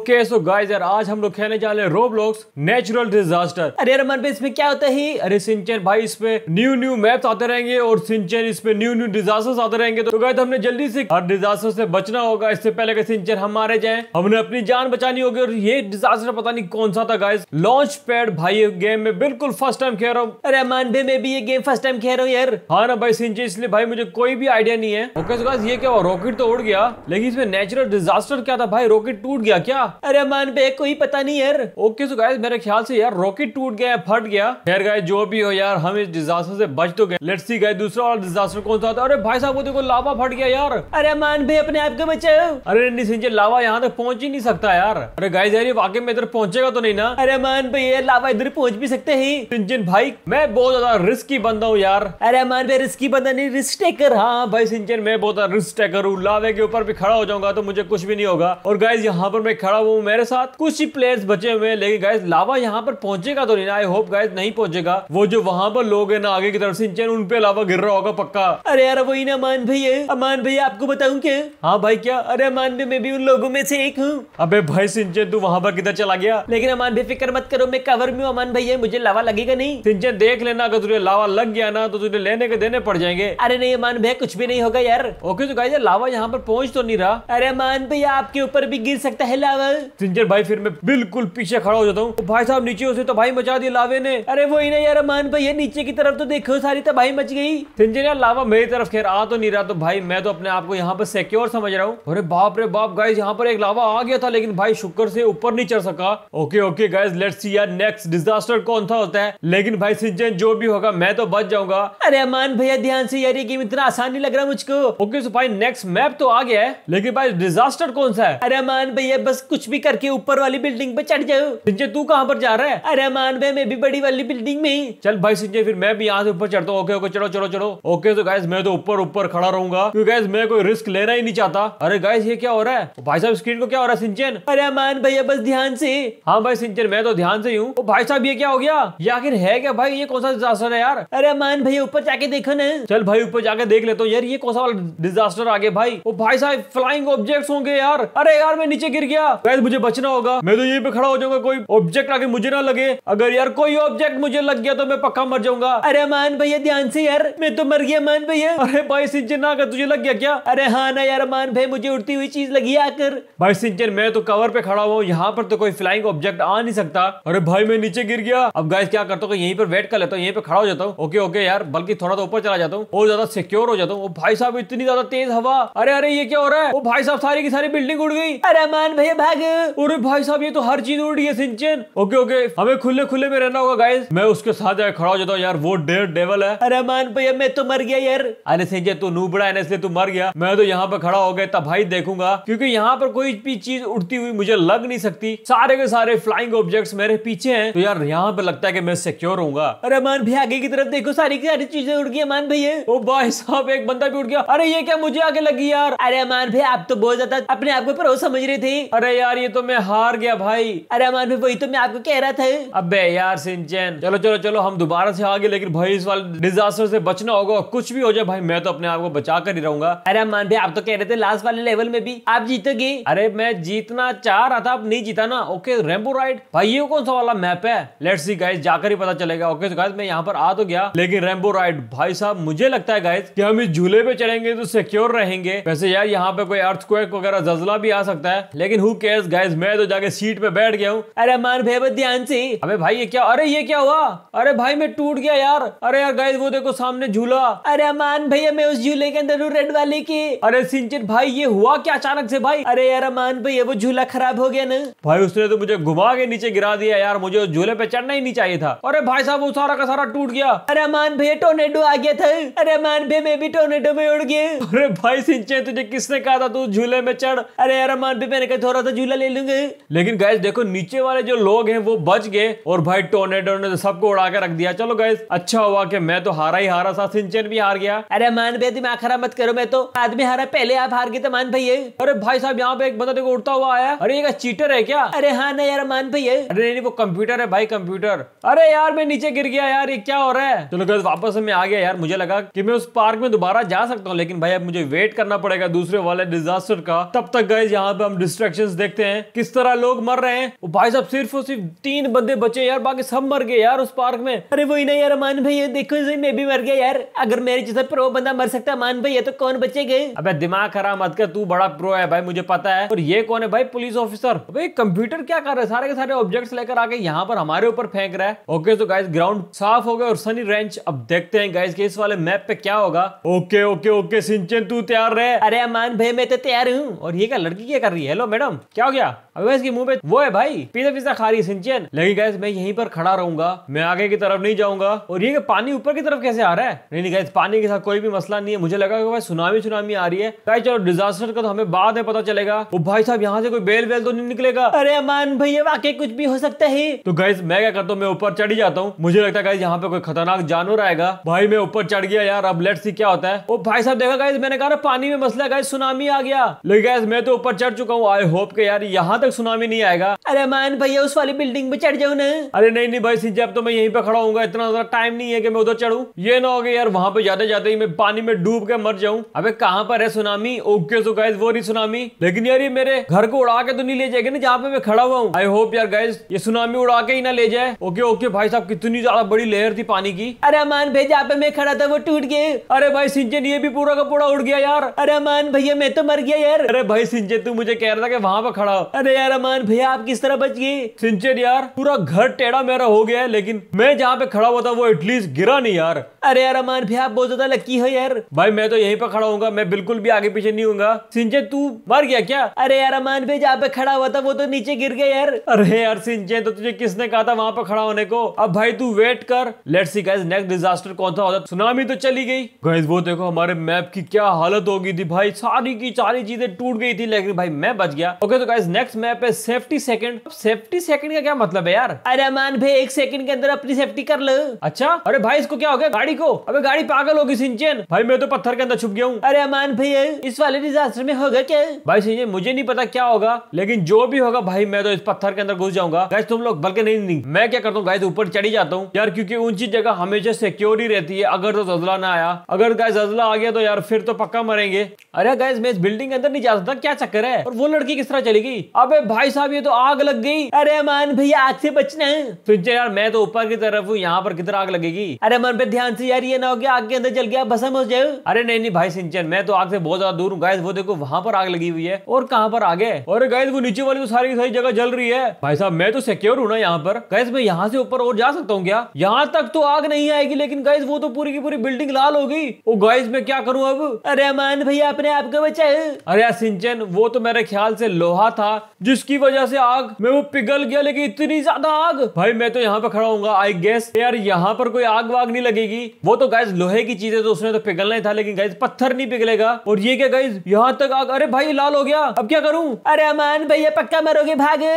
okay so guys यार आज हम लोग खेलने जा रहे हैं रोबलॉक्स नेचुरल डिजास्टर अरे मन पे इसमें क्या होता है अरे सिंचन भाई इसमें न्यू न्यू मैप्स आते रहेंगे और सिंचन इसमें न्यू न्यू डिजास्टर्स आते रहेंगे तो गाइस हमने जल्दी से हर डिजास्टर से बचना होगा इससे पहले कि सिंचन हमारे जाए हमने अपनी जान बचानी होगी और ये डिजास्टर पता नहीं कौन सा था गाइस लॉन्च पैड भाई गेम में बिल्कुल फर्स्ट टाइम खेल रहा हूँ अरे मन पे मैं भी ये गेम फर्स्ट टाइम खेल रहा हूँ यार हाँ ना भाई सिंचन इसलिए भाई मुझे कोई भी आइडिया नहीं है ओके सो गाइस ये क्या रॉकेट तो उड़ गया लेकिन इसमें नेचुरल डिजास्टर क्या था भाई रॉकेट टूट गया क्या अरे मान बे कोई पता नहीं यार ओके सो गाइस मेरे ख्याल से यार रॉकेट टूट गया फट गया खैर गाइस जो भी हो यार हम इस डिजास्टर से बच तो गए लेट्स सी गाइस दूसरा वाला डिजास्टर कौन सा था अरे भाई साहब वो देखो लावा फट गया यार अरे मान बे अपने आप को बचाओ अरे नहीं सिंह लावा यहाँ तक पहुंच ही नहीं सकता यार अरे गाइस यार ये वाकई में इधर पहुंचेगा तो नहीं ना अरे मान भाई ये लावा इधर पहुंच भी सकते है सिंचन भाई मैं बहुत ज्यादा रिस्की बंदा हूँ यार अरे अमान भाई की बंदा नहीं रिस्क टेकर हाँ भाई सिंचन मैं बहुत ज्यादा रिस्क टेकर हूँ लावे के ऊपर भी खड़ा हो जाऊंगा तो मुझे कुछ भी नहीं होगा और गाइस यहाँ पर मैं खड़ा खड़ा हुआ मेरे साथ कुछ ही प्लेयर्स बचे हुए हैं लेकिन गाइस लावा यहाँ पर पहुंचेगा तो नहीं आई होप गाइस नहीं पहुंचेगा वो जो वहां पर लोग है ना आगे की तरफ सिंचन उन पे लावा गिर रहा होगा पक्का अरे यार वही ना मान भाई है अमान भाई आपको बताऊँ क्या हाँ भाई क्या अरे अमान भाई मैं भी उन लोगों में से एक हूँ अबे भाई सिंचन तू वहां पर किधर चला गया लेकिन अमान भाई फिक्र मत करो मैं कवर में अमान भाई है मुझे लावा लगेगा नहीं सिंचन देख लेना अगर तुझे लावा लग गया ना तो तुझे लेने के देने पड़ जाएंगे अरे नहीं अमान भाई कुछ भी नहीं होगा यार ओके तो गाइस लावा यहाँ पर पहुंच तो नहीं रहा अरे अमान भाई आपके ऊपर भी गिर सकता है लावा जिंजर भाई फिर मैं बिल्कुल पीछे खड़ा हो जाता हूँ तो भाई साहब नीचे उसे तो भाई मचा दिया लावे ने अरे वही ना यार मान भाई भैया नीचे की तरफ तो देखो सारी तो भाई मच गई सिंचर यार लावा मेरी तरफ खैर आ तो नहीं रहा तो भाई मैं तो अपने आप को यहाँ पर सिक्योर समझ रहा हूँ अरे बाप रे बाप गाइज यहाँ पर एक लावा आ गया था लेकिन भाई शुक्र से ऊपर नहीं चढ़ सका okay okay guys let's see यार नेक्स्ट डिजास्टर कौन था होता है लेकिन भाई सिंजन जो भी होगा मैं तो बच जाऊंगा अरे मान भैया ध्यान से यार ये गेम इतना आसान नहीं लग रहा मुझको ओके सो भाई नेक्स्ट मैप तो आ गया है लेकिन भाई डिजास्टर कौन सा है अरे मान भैया बस कुछ भी करके ऊपर वाली बिल्डिंग पे चढ़ जाओ संजय तू कहाँ पर जा रहा है अरे मान भाई मैं भी बड़ी वाली बिल्डिंग में ही चल भाई संजय फिर मैं भी यहाँ से ऊपर चढ़ता हूँ ओके ओके चलो चलो चलो ओके तो गाइज मैं तो ऊपर ऊपर खड़ा रहूंगा क्योंकि गाइज मैं कोई रिस्क लेना ही नहीं चाहता अरे गाइज ये क्या हो रहा है भाई साहब स्क्रीन को क्या हो रहा है सिंचन अरे मान भैया बस ध्यान से हाँ भाई सिंचन मैं तो ध्यान से हूँ भाई साहब ये क्या हो गया ये आखिर है क्या भाई ये कौन सा डिजास्टर है यार अरे मान भैया ऊपर जाके देखो ना चल भाई ऊपर जाके देख लेता हूँ यार ये कौन सा वाला डिजास्टर आगे भाई वो भाई साहब फ्लाइंग ऑब्जेक्ट होंगे यार अरे यार मैं नीचे गिर गया गैस मुझे बचना होगा मैं तो यहीं पे खड़ा हो जाऊंगा कोई ऑब्जेक्ट आके मुझे ना लगे अगर यार कोई ऑब्जेक्ट मुझे लग गया तो मैं पक्का मर जाऊंगा अरे मान भैया ध्यान से यार मैं तो मर गया मान भैया अरे भाई सिंचन कर तुझे लग गया क्या अरे हाँ ना यार मान भाई मुझे उड़ती हुई चीज लगी आकर भाई सिंचन मैं तो कवर पे खड़ा हुआ यहाँ पर तो कोई फ्लाइंग ऑब्जेक्ट आ नहीं सकता अरे भाई मैं नीचे गिर गया अब गैस क्या करता हूँ यहीं पर वेट कर लेता हूँ यहीं पर खड़ा हो जाता हूँ ओके ओके यार बल्कि थोड़ा तो ऊपर चला जाता हूँ और ज्यादा सिक्योर हो जाता हूँ भाई साहब इतनी ज्यादा तेज हवा अरे अरे ये क्या हो रहा है वो भाई साहब सारी की सारी बिल्डिंग उड़ गई अरे मान भैया अरे भाई साहब ये तो हर चीज उड़ी है सिंचन ओके ओके हमें खुले खुले में रहना होगा गाइज मैं उसके साथ जाकर खड़ा हो जाता हूँ यार वो डेर डेवल है अरे मान भैया मैं तो मर गया यार अरे सिंचन तू नूबड़ा है इसलिए तू मर गया मैं तो यहाँ पर खड़ा हो गया तब भाई देखूंगा क्यूँकी यहाँ पर कोई भी चीज उड़ती हुई मुझे लग नहीं सकती सारे के सारे फ्लाइंग ऑब्जेक्ट मेरे पीछे है तो यार यहाँ पर लगता है की मैं सिक्योर हूँ अरे मान भैया आगे की तरफ देखो सारी की सारी चीजें उड़ गई मान भैया ओ भाई साहब एक बंदा भी उड़ गया अरे ये क्या मुझे आगे लगी यार अरे मान भैया आप तो बहुत ज्यादा अपने आप को समझ रहे थे अरे यार यार ये तो मैं हार गया भाई अरे अमर भाई वही तो मैं आपको कह रहा था अबे यार सिंचन चलो चलो चलो हम दोबारा से आगे लेकिन भाई इस वाले डिजास्टर से बचना होगा कुछ भी हो जाए भाई मैं तो अपने आप को बचा कर ही रहूंगा अरे अमान भाई आप तो कह रहे थे लास्ट वाले लेवल में भी आप जीतोगे अरे मैं जीतना चाह रहा था आप नहीं जीता ना ओके रेम्बो राइड भाई ये कौन सा वाला मैप है लेट सी गाइज जाकर ही पता चलेगा ओके तो गाइज मैं यहाँ पर आ तो गया लेकिन रेम्बो राइड भाई साहब मुझे लगता है गाइज की हम इस झूले पे चढ़ेंगे तो सिक्योर रहेंगे वैसे यार यहाँ पे कोई अर्थ वगैरह जजला भी आ सकता है लेकिन हु केयर्स गाइस मैं तो जाके सीट पे बैठ गया हूँ अरे मान भैया ध्यान से अबे भाई ये क्या अरे ये क्या हुआ अरे भाई मैं टूट गया यार अरे यार गाइस वो देखो सामने झूला अरे अमान भैया मैं उस झूले के अंदर हूँ रेड वाले की अरे सिंचित भाई ये हुआ क्या अचानक से भाई अरे यार अमान भैया वो झूला खराब हो गया ना भाई उसने तो मुझे घुमा के नीचे गिरा दिया यार मुझे उस झूले पे चढ़ना ही नहीं चाहिए था अरे भाई साहब वो सारा का सारा टूट गया अरे अमान भैया टोनेडो आ गया था अरे अमान भैया मैं भी टोनेडो में उड़ गया अरे भाई सिंचित तुझे किसने कहा था तू झूले में चढ़ अरे यार अमान भैया मैंने कहा थोड़ा सा झूला ले लूंगे लेकिन गैस देखो नीचे वाले जो लोग हैं वो बच गए और भाई टोनेडो ने तो सबको उड़ा के रख दिया चलो गैस अच्छा हुआ कि मैं तो हारा ही हारा सा सिंचन भी हार गया अरे मान भाई दिमाग खराब मत करो मैं तो आदमी हारा पहले आप हार गए तो मान भाई अरे भाई साहब यहाँ पे एक बंदा देखो उड़ता हुआ आया अरे ये चीटर है क्या अरे हाँ ना यार मान भाई अरे नहीं वो कंप्यूटर है भाई कंप्यूटर अरे यार मैं नीचे गिर गया यार ये क्या हो रहा है चलो गैस वापस में आ गया यार मुझे लगा की मैं उस पार्क में दोबारा जा सकता हूँ लेकिन भाई अब मुझे वेट करना पड़ेगा दूसरे वाले डिजास्टर का तब तक गए यहाँ पे हम डिस्ट्रेक्शन देखते हैं किस तरह लोग मर रहे हैं वो भाई साहब सिर्फ और सिर्फ तीन बंदे बचे यार बाकी सब मर गए यार उस पार्क में अरे वही ना यार अमान भैया देखो जी मैं भी मर गया यार अगर मेरे जैसा प्रो बंदा मर सकता है अमान भैया तो कौन बचे गए अब दिमाग खराब मत कर तू बड़ा प्रो है भाई मुझे पता है और ये कौन है भाई पुलिस ऑफिसर भाई कंप्यूटर क्या कर रहे है सारे के सारे ऑब्जेक्ट लेकर आके यहाँ पर हमारे ऊपर फेंक रहा है ओके तो गाइस ग्राउंड साफ हो गया और सनी रेंच अब देखते हैं गाइस के इस वाले मैप पे क्या होगा ओके ओके ओके सिंचन तू तैयार रहे अरे अमान भाई मैं तो तैयार हूँ और ये क्या लड़की क्या कर रही है हेलो मैडम क्या हो गया अभी इसके मुंह पे वो है भाई पिज्जा पिज्जा खा रही सिंचन लेकिन गैस मैं यहीं पर खड़ा रहूंगा मैं आगे की तरफ नहीं जाऊंगा और ये पानी ऊपर की तरफ कैसे आ रहा है नहीं नहीं गैस पानी के साथ कोई भी मसला नहीं है मुझे लगा कि भाई सुनामी सुनामी आ रही है गाइस चलो डिजास्टर का तो हमें बाद में पता चलेगा वो भाई साहब यहाँ से कोई बेल बेल तो नहीं निकलेगा अरे अमान भैया वाकई कुछ भी हो सकता है तो गैस मैं क्या करता हूँ मैं ऊपर चढ़ी जाता हूँ मुझे लगता है गैस यहाँ पे कोई खतरनाक जानवर आएगा भाई मैं ऊपर चढ़ गया यार अब लेट सी क्या होता है वो भाई साहब देखा गाय मैंने कहा ना पानी में मसला गाय सुनामी आ गया लेकिन गैस मैं तो ऊपर चढ़ चुका हूँ आई होप के पे यार यहाँ तक सुनामी नहीं आएगा अरे मान भैया उस वाली बिल्डिंग में चढ़ जाऊ ना अरे नहीं नहीं भाई सिंह तो मैं यहीं पे खड़ा हूँ इतना ज्यादा टाइम नहीं है कि मैं उधर चढ़ू ये ना हो गया यार वहाँ पे जाते जाते ही मैं पानी में डूब के मर जाऊँ अबे कहाँ पर है सुनामी ओके सो गाइज वो रही सुनामी लेकिन यार ये मेरे घर को उड़ा के तो नहीं ले जाएगा ना जहाँ पे मैं खड़ा हुआ हूँ आई होप यार गाइज ये सुनामी उड़ा के ही ना ले जाए ओके ओके भाई साहब कितनी ज्यादा बड़ी लहर थी पानी की अरे मान भाई जहाँ पे मैं खड़ा था वो टूट गए अरे भाई सिंचन ये भी पूरा का पूरा उड़ गया यार अरे मान भैया मैं तो मर गया यार अरे भाई सिंचन तू मुझे कह रहा था कि वहाँ पर खड़ा हो अरे यार अमान भैया आप किस तरह बच गए सिंचर यार पूरा घर टेढ़ा मेरा हो गया है लेकिन मैं जहाँ पे खड़ा हुआ था वो एटलीस्ट गिरा नहीं यार अरे यार अमान भैया आप बहुत ज्यादा लकी हो यार भाई मैं तो यहीं पर खड़ा हूँ मैं बिल्कुल भी आगे पीछे नहीं हूँ सिंचे तू मर गया क्या अरे यार अमान भैया जहाँ पे खड़ा हुआ था वो तो नीचे गिर गया यार अरे यार सिंचे तो तुझे किसने कहा था वहाँ पे खड़ा होने को अब भाई तू वेट कर let see guys next disaster कौन सा सुनामी तो चली गई गाइज वो देखो हमारे मैप की क्या हालत हो गई थी भाई सारी की सारी चीजें टूट गई थी लेकिन भाई मैं बच गया ओके okay, तो तो गाइस नेक्स्ट मैप है सेफ्टी सेकंड सेफ्टी सेकंड का क्या मतलब है यार अरे मान भाई एक सेकंड के अंदर अपनी सेफ्टी कर लो अच्छा अरे भाई इसको क्या हो गया गाड़ी को अबे गाड़ी पागल होगी सिंचन भाई मैं तो पत्थर के अंदर छुप गया हूँ अरे अमान भाई इस वाले डिजास्टर में होगा क्या भाई सिंचन मुझे नहीं पता क्या होगा लेकिन जो भी होगा भाई मैं तो इस पत्थर के अंदर घुस जाऊंगा गाइस तुम लोग बल्कि नहीं, नहीं मैं क्या करता हूँ गाइस ऊपर चढ़ी जाता हूँ यार क्योंकि ऊंची जगह हमेशा सिक्योर ही रहती है अगर तो जजला ना आया अगर गाय जजला आ गया तो यार फिर तो पक्का मरेंगे अरे गाइस मैं इस बिल्डिंग के अंदर नहीं जा सकता क्या चक्कर है और वो लड़की किस तरह लगी अबे भाई साहब ये तो आग लग गई अरे अमान भैया आग से बचना है फिर यार मैं तो ऊपर की तरफ हूँ यहाँ पर किधर आग लगेगी अरे अमन पे ध्यान से यार ये ना हो गया आग के अंदर जल गया भसम हो जाए अरे नहीं नहीं भाई सिंचन मैं तो आग से बहुत ज्यादा दूर हूँ गाइस वो देखो वहाँ पर आग लगी हुई है और कहाँ पर आगे और गाइस वो नीचे वाली तो सारी की सारी जगह जल रही है भाई साहब मैं तो सिक्योर हूँ ना यहाँ पर गैस मैं यहाँ से ऊपर और जा सकता हूँ क्या यहाँ तक तो आग नहीं आएगी लेकिन गैस वो तो पूरी की पूरी बिल्डिंग लाल हो गई और गैस मैं क्या करूँ अब अरे अमान भैया अपने आप को बचाए अरे सिंचन वो तो मेरे ख्याल से लोहा लोहा था जिसकी वजह से आग में वो पिघल गया लेकिन इतनी ज्यादा आग भाई मैं तो यहाँ पर खड़ा हूँ आई गेस यार यहाँ पर कोई आग वाग नहीं लगेगी वो तो गैस लोहे की चीज है तो उसमें तो पिघलना ही था लेकिन गैस पत्थर नहीं पिघलेगा और ये क्या गैस यहाँ तक आग अरे भाई लाल हो गया अब क्या करूँ अरे अमान भैया पक्का मरोगे भागे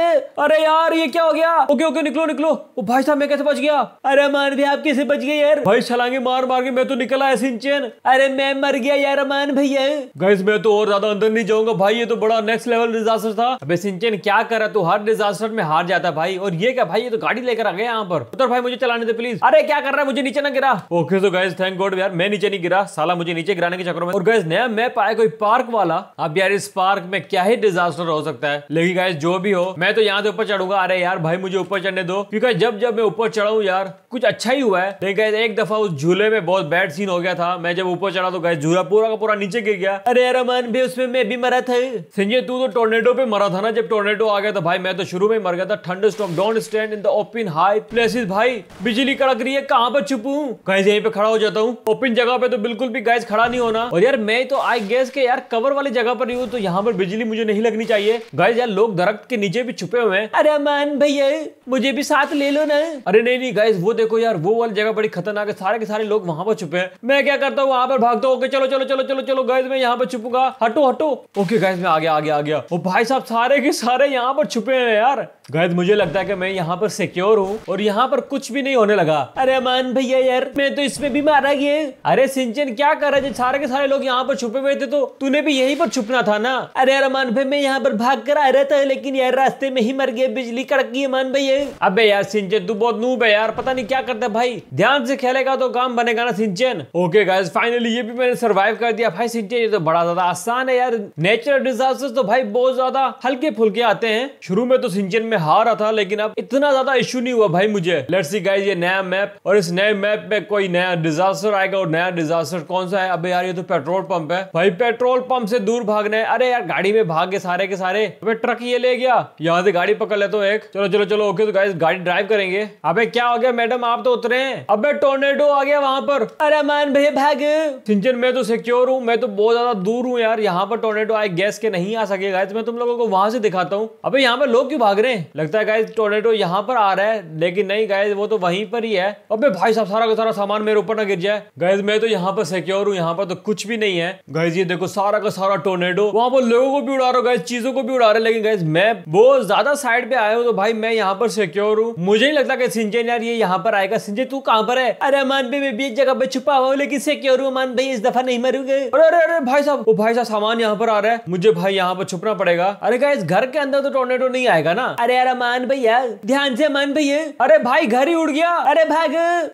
अरे यार ये क्या हो गया ओके ओके निकलो निकलो ओ भाई साहब मैं कैसे बच गया अरे अमान भैया आप कैसे बच गए यार भाई छलांगे मार मार के मैं तो निकला ऐसे चैन अरे मैं मर गया यार अमान भैया गैस मैं तो और ज्यादा अंदर नहीं जाऊंगा भाई ये तो बड़ा नेक्स्ट लेवल डिजास्टर डिजास्टर था अबे सिंचन क्या कर रहा तू तो हर डिजास्टर में हार जाता भाई और ये क्या भाई ये तो गाड़ी लेकर आ गया यहाँ पर उतर भाई मुझे चलाने दे प्लीज अरे क्या कर रहा है मुझे नीचे ना गिरा ओके तो गाइज थैंक गॉड यार मैं नीचे नहीं गिरा साला मुझे नीचे गिराने के चक्कर में और गाइज नया मैं पाया कोई पार्क वाला अब यार इस पार्क में क्या ही डिजास्टर हो सकता है लेकिन गाइज जो भी हो मैं तो यहाँ से ऊपर चढ़ूंगा अरे यार भाई मुझे ऊपर चढ़ने दो क्योंकि जब जब मैं ऊपर चढ़ाऊ यार कुछ अच्छा ही हुआ है लेकिन गाइज एक दफा उस झूले में बहुत बैड सीन हो गया था मैं जब ऊपर चढ़ा तो गाइज झूला पूरा का पूरा नीचे गिर गया अरे यार मन भी उसमें मैं भी मरा था संजय तू तो टोर्नेडो पे मरा था ना जब टोर्नेडो आ गया था भाई मैं तो शुरू में मर गया था ठंड stock don't stand in the open high places भाई बिजली कड़क रही है कहाँ पर छुपू गाइज यहीं पे खड़ा हो जाता हूँ ओपन जगह पे तो बिल्कुल भी गाइज खड़ा नहीं होना और यार मैं तो आई गेस के यार कवर वाली जगह पर हूँ तो यहाँ पर बिजली मुझे नहीं लगनी चाहिए गाइज यार लोग दरख्त के नीचे भी छुपे हुए हैं अरे अमान भैया मुझे भी साथ ले लो ना अरे नहीं नहीं गाइज वो देखो यार वो वाली जगह बड़ी खतरनाक है सारे के सारे लोग वहाँ पर छुपे हैं मैं क्या करता हूँ वहाँ पर भागता हूँ चलो चलो चलो चलो चलो गाइज मैं यहाँ पर छुपूंगा हटो हटो ओके गाइज मैं आ गया आ गया आ गया ओ भाई साहब सारे के सारे यहाँ पर छुपे हैं यार गैद मुझे लगता है कि मैं यहाँ पर सिक्योर हूँ और यहाँ पर कुछ भी नहीं होने लगा अरे अमान भैया यार मैं तो इसमें भी मारा गया अरे सिंचन क्या कर रहा है सारे के सारे लोग यहाँ पर छुपे हुए थे तो तूने भी यही पर छुपना था ना अरे यार अमान भाई मैं यहाँ पर भाग कर आ रहा था लेकिन यार रास्ते में ही मर गया बिजली कड़क गई अमान भैया अब यार सिंचन तू बहुत नूब है यार पता नहीं क्या करता भाई ध्यान से खेलेगा तो काम बनेगा ना सिंचन ओके गाइस फाइनली ये भी मैंने सर्वाइव कर दिया भाई सिंचन ये तो बड़ा ज्यादा आसान है यार नेचुरल डिजास्टर तो भाई बहुत ज्यादा हल्के फुलके आते हैं शुरू में तो सिंचन में मैं हारा था लेकिन अब इतना ज्यादा इश्यू नहीं हुआ भाई मुझे लेट्स सी गाइस ये नया मैप और इस नए मैप में कोई नया डिजास्टर आएगा और नया डिजास्टर कौन सा है अबे यार ये तो पेट्रोल पंप है भाई पेट्रोल पंप से दूर भागना है अरे यार गाड़ी में भाग गए सारे के सारे अबे ट्रक ये ले गया यहाँ से गाड़ी पकड़ लेता तो एक चलो चलो चलो ओके तो गाइज गाड़ी ड्राइव करेंगे अब क्या हो गया मैडम आप तो उतरे हैं अब टोर्नेडो आ गया वहां पर अरे मान भाई भाग सिंचन मैं तो सिक्योर हूँ मैं तो बहुत ज्यादा दूर हूँ यार यहाँ पर टोर्नेडो आए गैस के नहीं आ सके सकेगा मैं तुम लोगों को वहां से दिखाता हूँ अबे यहाँ पर लोग क्यों भाग रहे हैं लगता है गाय टोनेटो यहाँ पर आ रहा है लेकिन नहीं गाय वो तो वहीं पर ही है अबे भाई साहब सारा का सारा सामान मेरे ऊपर ना गिर जाए गाय मैं तो यहाँ पर सिक्योर हूँ यहाँ पर तो कुछ भी नहीं है गाय ये देखो सारा का सारा टोनेटो वहाँ पर लोगों को भी उड़ा रहा हो चीजों को भी उड़ा रहे लेकिन गाय मैं वो ज्यादा साइड पे आया हूँ तो भाई मैं यहाँ पर सिक्योर हूँ मुझे नहीं लगता कि सिंजन यार ये यहाँ पर आएगा सिंजय तू कहाँ पर है अरे अमान भाई मैं भी एक जगह पे छुपा हुआ लेकिन सिक्योर हूँ अमान भाई इस दफा नहीं मरूंगे अरे अरे अरे भाई साहब वो भाई साहब सामान यहाँ पर आ रहा है मुझे भाई यहाँ पर छुपना पड़ेगा अरे गाय घर के अंदर तो टोनेटो नहीं आएगा ना अरे यार अमान भैया ध्यान से अमान भैया अरे भाई घर ही उड़ गया अरे भाग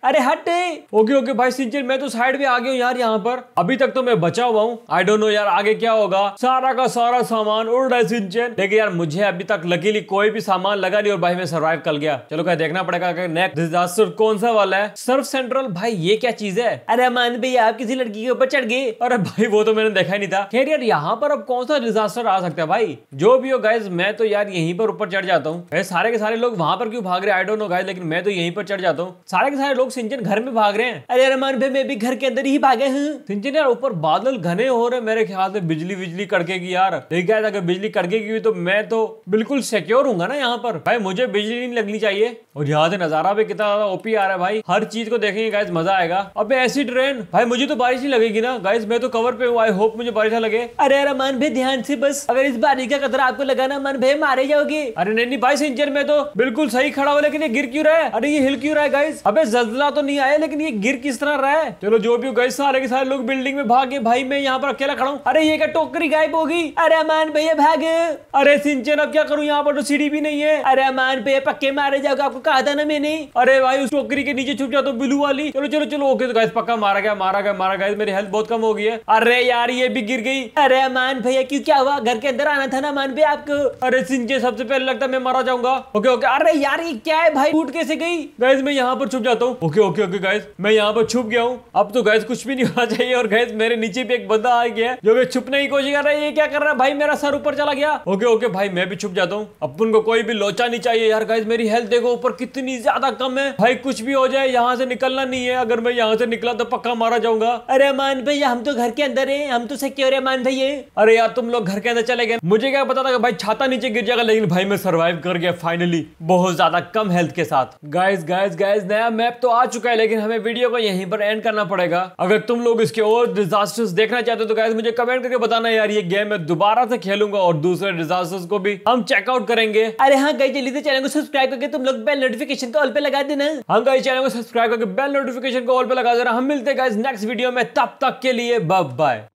अरे हट ओके ओके भाई सिंचन मैं तो साइड में आ गया हूँ यार यहाँ पर अभी तक तो मैं बचा हुआ हूँ आई डोंट नो यार आगे क्या होगा सारा का सारा सामान उड़ रहा है सिंचन लेकिन यार मुझे अभी तक लकीली कोई भी सामान लगा नहीं और भाई मैं सर्वाइव कर गया चलो क्या देखना पड़ेगा नेक्स्ट डिजास्टर कौन सा वाला है सर्फ सेंट्रल भाई ये क्या चीज है अरे मान भैया आप किसी लड़की के ऊपर चढ़ गए अरे भाई वो तो मैंने देखा ही नहीं था खैर यार यहाँ पर अब कौन सा डिजास्टर आ सकता है भाई जो भी हो गाइज मैं तो यार यहीं पर ऊपर चढ़ जाता हूँ हूँ सारे के सारे लोग वहाँ पर क्यों भाग रहे आई डोंट नो गाइस लेकिन मैं तो यहीं पर चढ़ जाता हूँ सारे के सारे लोग सिंचन घर में भाग रहे हैं अरे रमान भाई मैं भी घर के अंदर ही भागे हूँ सिंचन यार ऊपर बादल घने हो रहे मेरे ख्याल से बिजली बिजली कड़केगी यार देख गया अगर बिजली कड़केगी हुई तो मैं तो बिल्कुल सिक्योर हूँ ना यहाँ पर भाई मुझे बिजली नहीं लगनी चाहिए और यहाँ से नजारा भी कितना ज्यादा ओपी आ रहा है भाई हर चीज को देखेंगे गाइज मजा आएगा अब ऐसी ट्रेन भाई मुझे तो बारिश नहीं लगेगी ना गाइज मैं तो कवर पे हूँ आई होप मुझे बारिश लगे अरे अरे मन भाई ध्यान से बस अगर इस बारिश का कदर आपको लगाना मन भाई मारे जाओगे अरे नहीं बाईस इंजन में तो बिल्कुल सही खड़ा हो लेकिन ये गिर क्यों रहा है अरे ये हिल क्यों रहा है गाइस अबे जलजला तो नहीं आया लेकिन ये गिर किस तरह रहा है चलो जो भी गाइस सारे के सारे लोग बिल्डिंग में भागे भाई मैं यहाँ पर अकेला खड़ा हूँ अरे ये क्या टोकरी गायब होगी अरे मान भैया भागे अरे सिंचन अब क्या करूँ यहाँ पर तो सीढ़ी भी नहीं है अरे मान भैया पक्के मारे जाओगे आपको कहा था ना मैंने अरे भाई उस टोकरी के नीचे छुप जाओ तो ब्लू वाली चलो चलो चलो ओके तो गाइस पक्का मारा गया मारा गया मारा गया मेरी हेल्थ बहुत कम हो गई है अरे यार ये भी गिर गई अरे मान भैया क्यों क्या हुआ घर के अंदर आना था ना मान भैया आपको अरे सिंचे सबसे पहले लगता है मैं मारा जाऊंगा ओके ओके अरे यार ये क्या है भाई टूट कैसे गई गैस मैं यहाँ पर छुप जाता हूँ ओके ओके ओके गैस मैं यहाँ पर छुप गया हूँ अब तो गैस कुछ भी नहीं होना चाहिए और गैस मेरे नीचे भी एक बंदा आ गया जो कि छुपने की कोशिश कर रहा है ये क्या कर रहा है भाई मेरा सर ऊपर चला गया ओके ओके भाई मैं भी छुप जाता हूँ अब उनको कोई भी लोचा नहीं चाहिए यार गैस मेरी हेल्थ देखो ऊपर कितनी ज्यादा कम है भाई कुछ भी हो जाए यहाँ से निकलना नहीं है अगर मैं यहाँ से निकला तो पक्का मारा जाऊंगा अरे मान भैया हम तो घर के अंदर है हम तो सिक्योर है मान भैया अरे यार तुम लोग घर के अंदर चले गए मुझे क्या पता था भाई छाता नीचे गिर जाएगा लेकिन भाई मैं सर्वाइव सरवाइव कर गया फाइनली बहुत ज्यादा कम हेल्थ के साथ गाइज गाइज गाइज नया मैप तो आ चुका है लेकिन हमें वीडियो को यहीं पर एंड करना पड़ेगा अगर तुम लोग इसके और डिजास्टर्स देखना चाहते हो तो गाइज मुझे कमेंट करके बताना यार ये गेम मैं दोबारा से खेलूंगा और दूसरे डिजास्टर्स को भी हम चेकआउट करेंगे अरे हाँ गई जल्दी से चैनल को सब्सक्राइब करके तुम लोग बेल नोटिफिकेशन को ऑल पे लगा देना हम गई चैनल को सब्सक्राइब करके बेल नोटिफिकेशन को ऑल पे लगा देना हम मिलते हैं गाइज नेक्स्ट वीडियो में तब तक के लिए बाय